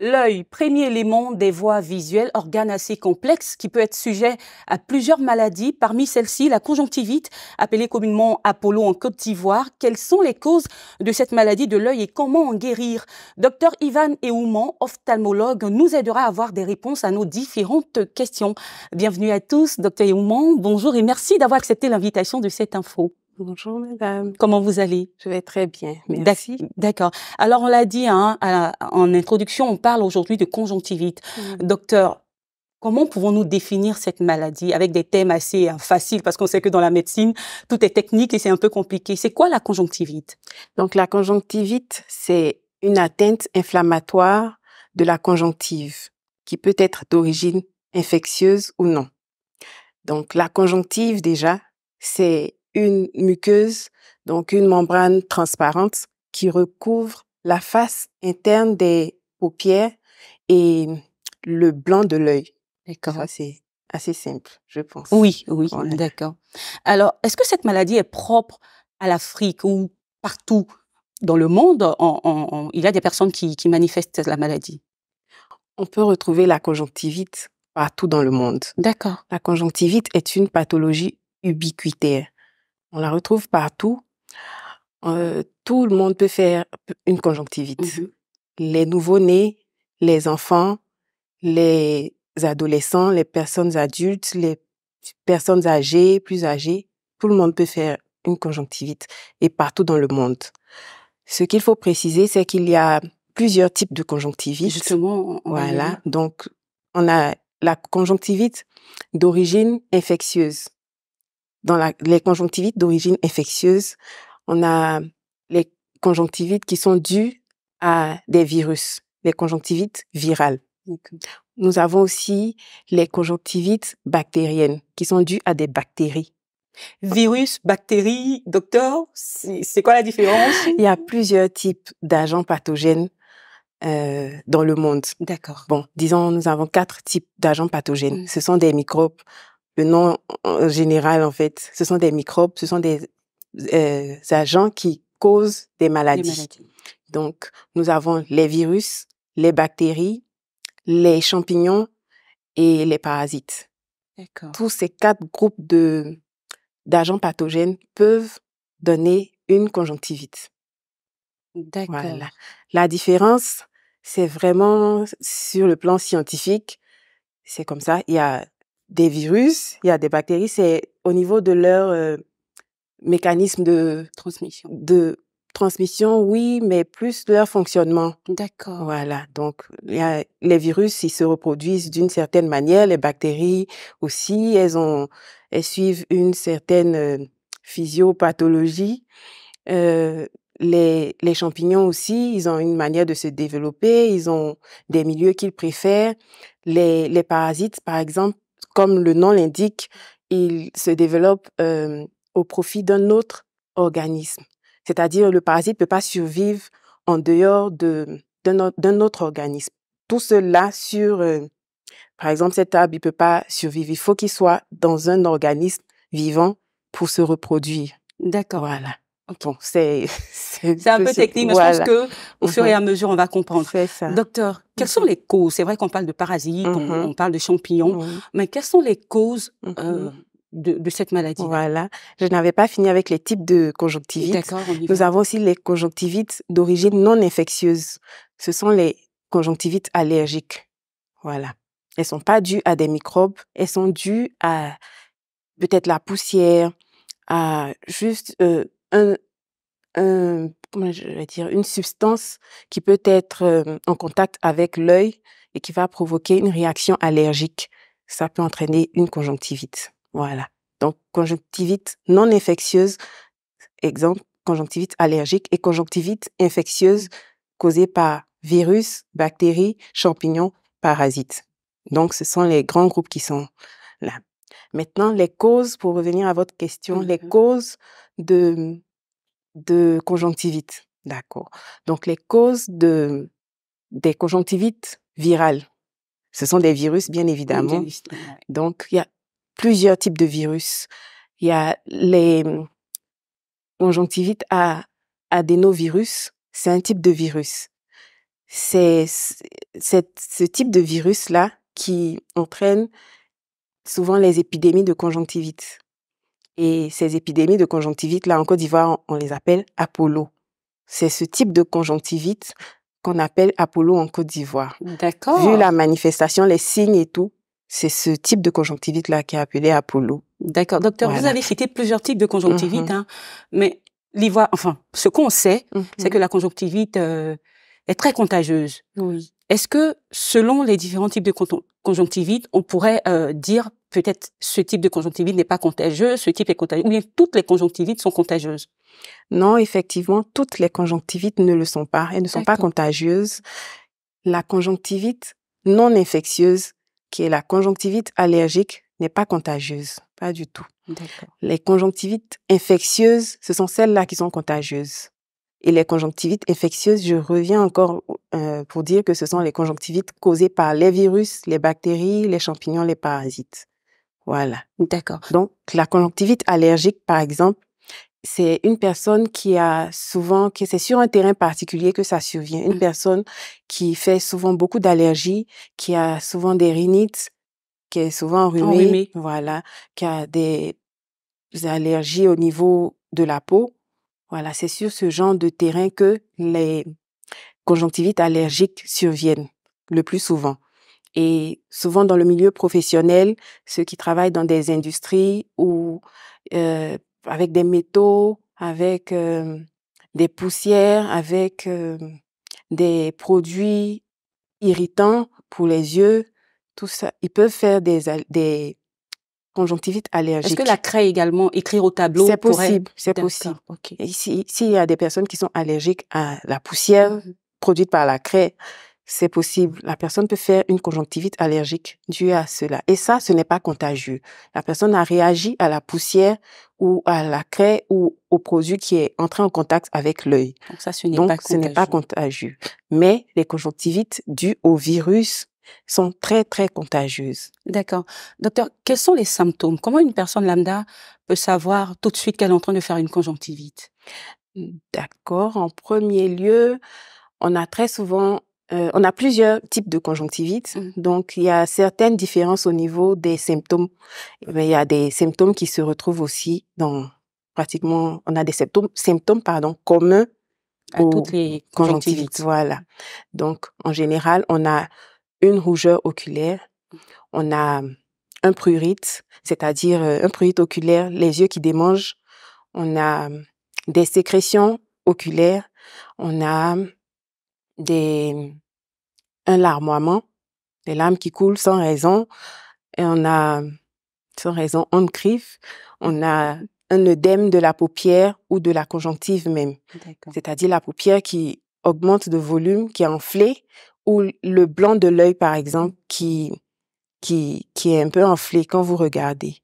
L'œil, premier élément des voies visuelles, organe assez complexe qui peut être sujet à plusieurs maladies, parmi celles-ci la conjonctivite, appelée communément Apollo en Côte d'Ivoire. Quelles sont les causes de cette maladie de l'œil et comment en guérir Docteur Ivan Ehouman, ophtalmologue, nous aidera à avoir des réponses à nos différentes questions. Bienvenue à tous, docteur Ehouman. bonjour et merci d'avoir accepté l'invitation de cette info. Bonjour madame. Comment vous allez Je vais très bien, merci. D'accord. Alors on l'a dit hein, en introduction, on parle aujourd'hui de conjonctivite. Docteur, comment pouvons-nous définir cette maladie avec des thèmes assez hein, faciles parce qu'on sait que dans la médecine, tout est technique et c'est un peu compliqué. C'est quoi la conjonctivite Donc la conjonctivite, c'est une atteinte inflammatoire de la conjonctive qui peut être d'origine infectieuse ou non. Donc la conjonctive déjà, c'est une muqueuse, donc une membrane transparente qui recouvre la face interne des paupières et le blanc de l'œil. D'accord. c'est assez simple, je pense. Oui, oui, d'accord. Alors, est-ce que cette maladie est propre à l'Afrique ou partout dans le monde Il y a des personnes qui, qui manifestent la maladie. On peut retrouver la conjonctivite partout dans le monde. D'accord. La conjonctivite est une pathologie ubiquitaire. On la retrouve partout. Euh, tout le monde peut faire une conjonctivite. Mmh les nouveau-nés, les enfants, les adolescents, les personnes adultes, les personnes âgées, plus âgées, tout le monde peut faire une conjonctivite et partout dans le monde. Ce qu'il faut préciser, c'est qu'il y a plusieurs types de conjonctivite. Justement, voilà. Donc, on a la conjonctivite d'origine infectieuse dans les conjonctivites d'origine infectieuse, on a les conjonctivites qui sont dues à des virus, les conjonctivites virales. Nous avons aussi les conjonctivites bactériennes qui sont dues à des bactéries. Virus, bactéries, docteur, c'est quoi la différence Il y a plusieurs types d'agents pathogènes euh, dans le monde. D'accord. Bon, disons, nous avons quatre types d'agents pathogènes. Mm. Ce sont des microbes, le nom en général, en fait, ce sont des microbes, ce sont des euh, agents qui causent des maladies. Donc, nous avons les virus, les bactéries, les champignons et les parasites. Tous ces quatre groupes de d'agents pathogènes peuvent donner une conjonctivite. D'accord. Voilà. La différence, c'est vraiment sur le plan scientifique. C'est comme ça. Il y a des virus, il y a des bactéries, c'est au niveau de leur euh, mécanisme de transmission. De transmission, oui, mais plus de leur fonctionnement. D'accord. Voilà. Donc, y a, les virus, ils se reproduisent d'une certaine manière. Les bactéries aussi, elles ont, elles suivent une certaine euh, physiopathologie. Euh, les, champignons aussi, ils ont une manière de se développer, ils ont des milieux qu'ils préfèrent. les parasites, par exemple, comme le nom l'indique, il se développe euh, au profit d'un autre organisme. C'est-à-dire le parasite ne peut pas survivre en dehors de, d'un, autre organisme. Tout cela sur, euh, par exemple, cette arbre, il ne peut pas survivre. Il faut qu'il soit dans un organisme vivant pour se reproduire. D'accord. Voilà. c'est un peu technique, mais je pense que au fur et à mhm. mesure on va comprendre. Docteur, quelles sont mhm. les causes C'est vrai qu'on parle de parasites, on, mhm. parle de champignons, mais quelles sont les causes euh, de, cette maladie Voilà, je n'avais pas fini avec les types de conjonctivite. Nous avons aussi les conjonctivites d'origine non infectieuse. Ce sont les conjonctivites allergiques. Voilà. Elles sont pas dues à des microbes, elles sont dues à peut-être la poussière, à juste euh, un, comment je vais dire, une substance qui peut être euh, en contact avec l'œil et qui va provoquer une réaction allergique. Ça peut entraîner une conjonctivite. Voilà. Donc, conjonctivite non infectieuse, exemple, conjonctivite allergique et conjonctivite infectieuse causée par virus, bactéries, champignons, parasites. Donc, ce sont les grands groupes qui sont là. Maintenant, les causes, pour revenir à votre question, mmh les causes de, conjonctivite. D'accord. Donc les causes de, des conjonctivites virales, ce sont des virus, bien évidemment. Donc il y a plusieurs types de virus. Il y a les conjonctivites à adénovirus, c'est un type de virus. C'est ce type de virus-là qui entraîne souvent les épidémies de conjonctivite. Et ces épidémies de conjonctivite, là en Côte d'Ivoire, on les appelle Apollo. C'est ce type de conjonctivite qu'on appelle Apollo en Côte d'Ivoire. D'accord. Vu la manifestation, les signes et tout, c'est ce type de conjonctivite-là qui est appelé Apollo. D'accord. Docteur, vous avez cité plusieurs types de conjonctivite, mm-hmm. hein, mais l'Ivoire, enfin, ce qu'on sait, mm-hmm. c'est que la conjonctivite euh, est très contagieuse. Oui. Est-ce que, selon les différents types de conjonctivite, on pourrait euh, dire peut-être ce type de conjonctivite n'est pas contagieux, ce type est contagieux, ou bien toutes les conjonctivites sont contagieuses. Non, effectivement, toutes les conjonctivites ne le sont pas. Elles ne sont pas contagieuses. La conjonctivite non infectieuse, qui est la conjonctivite allergique, n'est pas contagieuse, pas du tout. Les conjonctivites infectieuses, ce sont celles-là qui sont contagieuses. Et les conjonctivites infectieuses, je reviens encore euh, pour dire que ce sont les conjonctivites causées par les virus, les bactéries, les champignons, les parasites. Voilà. D'accord. Donc, la conjonctivite allergique, par exemple, c'est une personne qui a souvent, que c'est sur un terrain particulier que ça survient. Une mmh. personne qui fait souvent beaucoup d'allergies, qui a souvent des rhinites, qui est souvent enrhumée, enrhumée. voilà, qui a des allergies au niveau de la peau. Voilà, c'est sur ce genre de terrain que les conjonctivites allergiques surviennent le plus souvent. Et souvent dans le milieu professionnel, ceux qui travaillent dans des industries ou euh, avec des métaux, avec euh, des poussières, avec euh, des produits irritants pour les yeux, tout ça, ils peuvent faire des, conjonctivites allergiques. Est-ce que la craie également, écrire au tableau C'est possible, c'est possible. S'il y a des personnes qui sont allergiques à la poussière mmh produite par la craie, c'est possible. La personne peut faire une conjonctivite allergique due à cela. Et ça, ce n'est pas contagieux. La personne a réagi à la poussière ou à la craie ou au produit qui est entré en contact avec l'œil. Donc ça, ce n'est pas, contagieux. Mais les conjonctivites dues au virus sont très, très contagieuses. D'accord. Docteur, quels sont les symptômes Comment une personne lambda peut savoir tout de suite qu'elle est en train de faire une conjonctivite D'accord. En premier lieu, on a très souvent euh, on a plusieurs types de conjonctivite. Mm. Donc, il y a certaines différences au niveau des symptômes. Mais eh il y a des symptômes qui se retrouvent aussi dans pratiquement, on a des symptômes, symptômes pardon, communs à toutes les conjonctivites. Voilà. Donc, en général, on a une rougeur oculaire, mm. on a un prurite, c'est-à-dire euh, un prurite oculaire, les yeux qui démangent, on a euh, des sécrétions oculaires, on a des, un larmoiement, des larmes qui coulent sans raison. Et on a, sans raison, on griffe. On a un œdème de la paupière ou de la conjonctive même. C'est-à-dire la paupière qui augmente de volume, qui est enflée, ou le blanc de l'œil, par exemple, qui, qui, qui est un peu enflé quand vous regardez.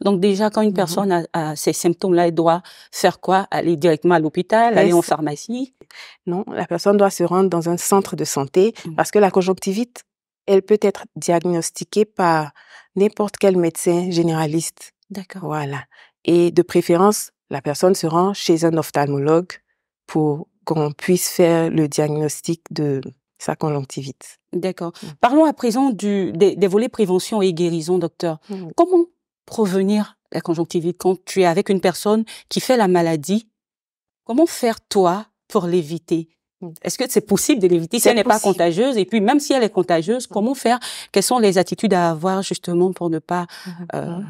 Donc déjà, quand une mm-hmm. personne a, ces symptômes-là, elle doit faire quoi Aller directement à l'hôpital, aller en pharmacie Non, la personne doit se rendre dans un centre de santé mm. parce que la conjonctivite, elle peut être diagnostiquée par n'importe quel médecin généraliste. D'accord. Voilà. Et de préférence, la personne se rend chez un ophtalmologue pour qu'on puisse faire le diagnostic de sa conjonctivite. D'accord. Mm. Parlons à présent des, volets prévention et guérison, docteur. Mm. Comment provenir la conjonctivite quand tu es avec une personne qui fait la maladie Comment faire toi pour l'éviter mm. Est-ce que c'est possible de l'éviter si elle n'est pas contagieuse Et puis même si elle est contagieuse, mm. comment faire Quelles sont les attitudes à avoir justement pour ne pas mm, euh,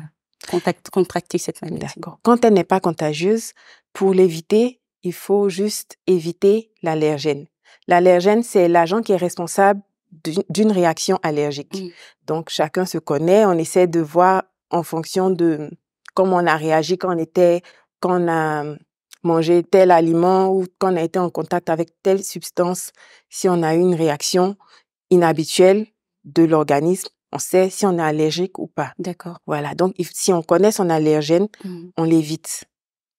contracter cette maladie Quand elle n'est pas contagieuse, pour l'éviter, il faut juste éviter l'allergène. L'allergène, c'est l'agent qui est responsable d'une réaction allergique. Donc, chacun se connaît, on essaie de voir en fonction de comment on a réagi quand on était, quand on a mangé tel aliment ou quand on a été en contact avec telle substance, si on a eu une réaction inhabituelle de l'organisme, on sait si on est allergique ou pas. D'accord. Voilà. Donc, si on connaît son allergène, mmh. on l'évite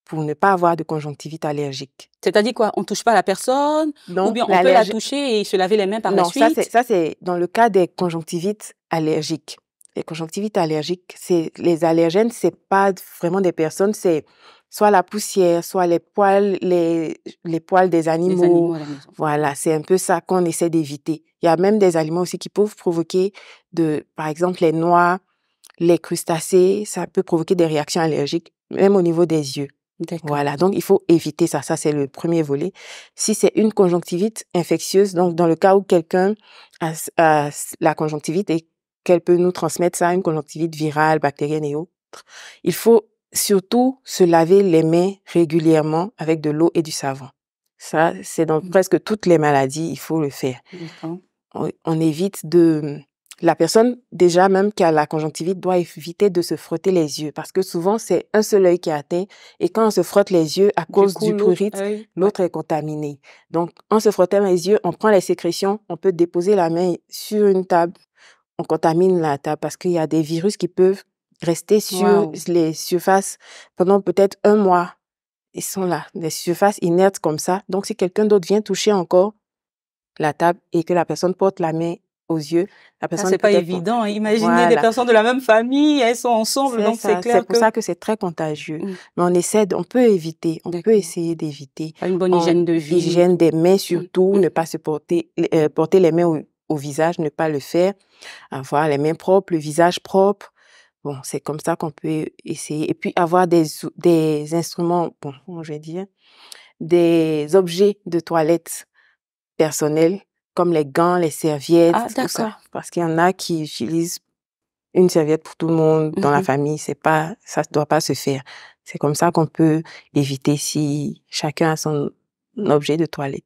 pour ne pas avoir de conjonctivite allergique. C'est-à-dire quoi On touche pas la personne Ou bien on peut la toucher et se laver les mains par la suite Non, ça c'est dans le cas des conjonctivites allergiques les conjonctivites allergiques, c'est les allergènes, c'est pas vraiment des personnes, c'est soit la poussière, soit les poils, les, les poils des animaux. Voilà, c'est un peu ça qu'on essaie d'éviter. Il y a même des aliments aussi qui peuvent provoquer de, par exemple, les noix, les crustacés, ça peut provoquer des réactions allergiques, même au niveau des yeux. Voilà, donc il faut éviter ça. Ça, c'est le premier volet. Si c'est une conjonctivite infectieuse, donc dans le cas où quelqu'un a, a la conjonctivite et qu'elle peut nous transmettre ça, une conjonctivite virale, bactérienne et autres, il faut surtout se laver les mains régulièrement avec de l'eau et du savon. Ça, c'est dans mmh. presque toutes les maladies, il faut le faire. On, évite de, la personne, déjà même qui a la conjonctivite, doit éviter de se frotter les yeux parce que souvent c'est un seul œil qui est atteint et quand on se frotte les yeux à cause du prurite, ah l'autre est contaminé. Donc, en se frottant les yeux, on prend les sécrétions, on peut déposer la main sur une table on contamine la table parce qu'il y a des virus qui peuvent rester sur les surfaces pendant peut-être un mois. Ils sont là, des surfaces inertes comme ça. Donc, si quelqu'un d'autre vient toucher encore la table et que la personne porte la main aux yeux, la personne. Ce c'est pas évident. Hein. Imaginez des personnes de la même famille, elles sont ensemble, donc c'est clair. C'est pour ça que c'est très contagieux. Mmh. Mais on essaie, on peut éviter, on peut essayer d'éviter. Une bonne hygiène de vie. Hygiène des mains mmh. surtout, ne pas se porter, euh, porter les mains au visage, ne pas le faire, avoir les mains propres, le visage propre. Bon, c'est comme ça qu'on peut essayer. Et puis avoir des, instruments, bon, comment je vais dire, des objets de toilette personnels, comme les gants, les serviettes, ah, ça. Parce qu'il y en a qui utilisent une serviette pour tout le monde dans la mmh famille, c'est pas, ça doit pas se faire. C'est comme ça qu'on peut éviter si chacun a son objet de toilette.